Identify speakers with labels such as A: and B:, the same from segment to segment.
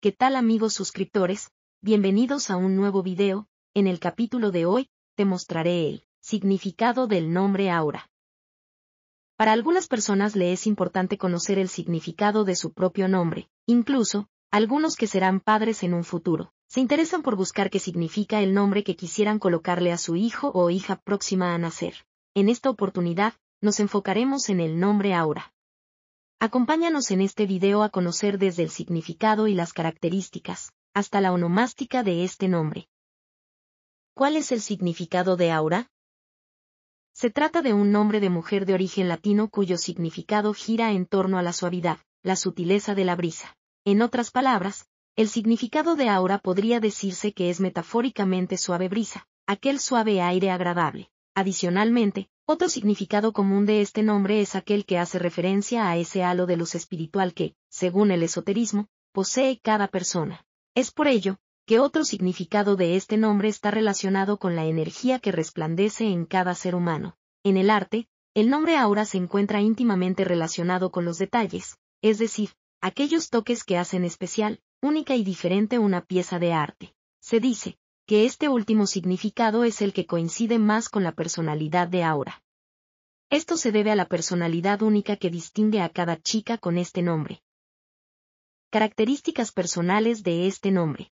A: ¿Qué tal amigos suscriptores? Bienvenidos a un nuevo video, en el capítulo de hoy, te mostraré el significado del nombre aura. Para algunas personas le es importante conocer el significado de su propio nombre, incluso, algunos que serán padres en un futuro, se interesan por buscar qué significa el nombre que quisieran colocarle a su hijo o hija próxima a nacer. En esta oportunidad, nos enfocaremos en el nombre aura. Acompáñanos en este video a conocer desde el significado y las características, hasta la onomástica de este nombre. ¿Cuál es el significado de aura? Se trata de un nombre de mujer de origen latino cuyo significado gira en torno a la suavidad, la sutileza de la brisa. En otras palabras, el significado de aura podría decirse que es metafóricamente suave brisa, aquel suave aire agradable. Adicionalmente, otro significado común de este nombre es aquel que hace referencia a ese halo de luz espiritual que, según el esoterismo, posee cada persona. Es por ello, que otro significado de este nombre está relacionado con la energía que resplandece en cada ser humano. En el arte, el nombre aura se encuentra íntimamente relacionado con los detalles, es decir, aquellos toques que hacen especial, única y diferente una pieza de arte. Se dice, que este último significado es el que coincide más con la personalidad de Aura. Esto se debe a la personalidad única que distingue a cada chica con este nombre. Características personales de este nombre.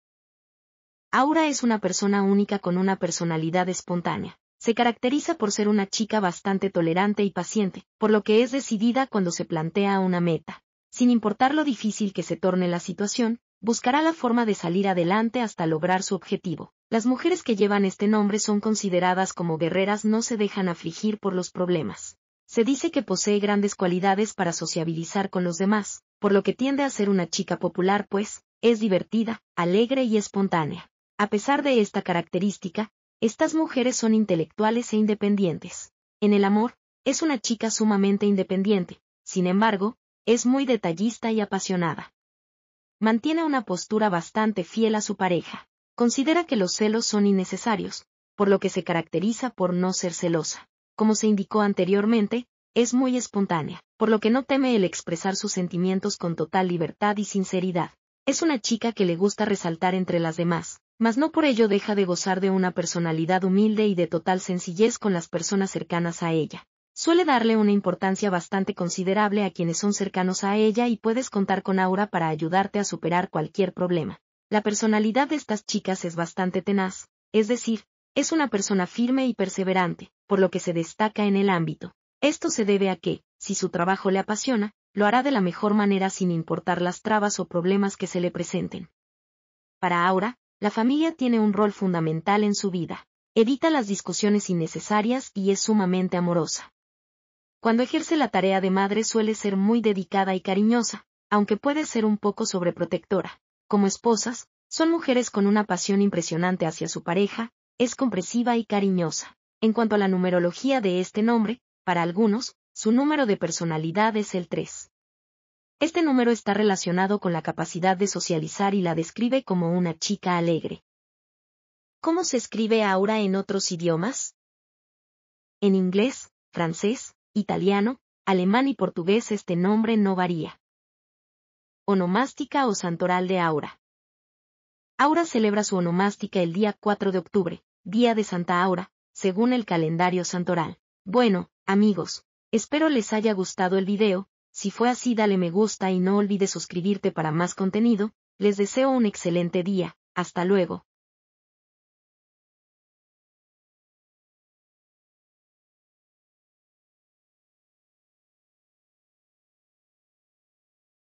A: Aura es una persona única con una personalidad espontánea. Se caracteriza por ser una chica bastante tolerante y paciente, por lo que es decidida cuando se plantea una meta. Sin importar lo difícil que se torne la situación, buscará la forma de salir adelante hasta lograr su objetivo. Las mujeres que llevan este nombre son consideradas como guerreras no se dejan afligir por los problemas. Se dice que posee grandes cualidades para sociabilizar con los demás, por lo que tiende a ser una chica popular pues, es divertida, alegre y espontánea. A pesar de esta característica, estas mujeres son intelectuales e independientes. En el amor, es una chica sumamente independiente, sin embargo, es muy detallista y apasionada. Mantiene una postura bastante fiel a su pareja. Considera que los celos son innecesarios, por lo que se caracteriza por no ser celosa. Como se indicó anteriormente, es muy espontánea, por lo que no teme el expresar sus sentimientos con total libertad y sinceridad. Es una chica que le gusta resaltar entre las demás, mas no por ello deja de gozar de una personalidad humilde y de total sencillez con las personas cercanas a ella. Suele darle una importancia bastante considerable a quienes son cercanos a ella y puedes contar con Aura para ayudarte a superar cualquier problema. La personalidad de estas chicas es bastante tenaz, es decir, es una persona firme y perseverante, por lo que se destaca en el ámbito. Esto se debe a que, si su trabajo le apasiona, lo hará de la mejor manera sin importar las trabas o problemas que se le presenten. Para Aura, la familia tiene un rol fundamental en su vida. Evita las discusiones innecesarias y es sumamente amorosa. Cuando ejerce la tarea de madre suele ser muy dedicada y cariñosa, aunque puede ser un poco sobreprotectora como esposas, son mujeres con una pasión impresionante hacia su pareja, es compresiva y cariñosa. En cuanto a la numerología de este nombre, para algunos, su número de personalidad es el 3. Este número está relacionado con la capacidad de socializar y la describe como una chica alegre. ¿Cómo se escribe Aura en otros idiomas? En inglés, francés, italiano, alemán y portugués este nombre no varía onomástica o santoral de Aura. Aura celebra su onomástica el día 4 de octubre, día de Santa Aura, según el calendario santoral. Bueno, amigos, espero les haya gustado el video, si fue así dale me gusta y no olvides suscribirte para más contenido, les deseo un excelente día, hasta luego.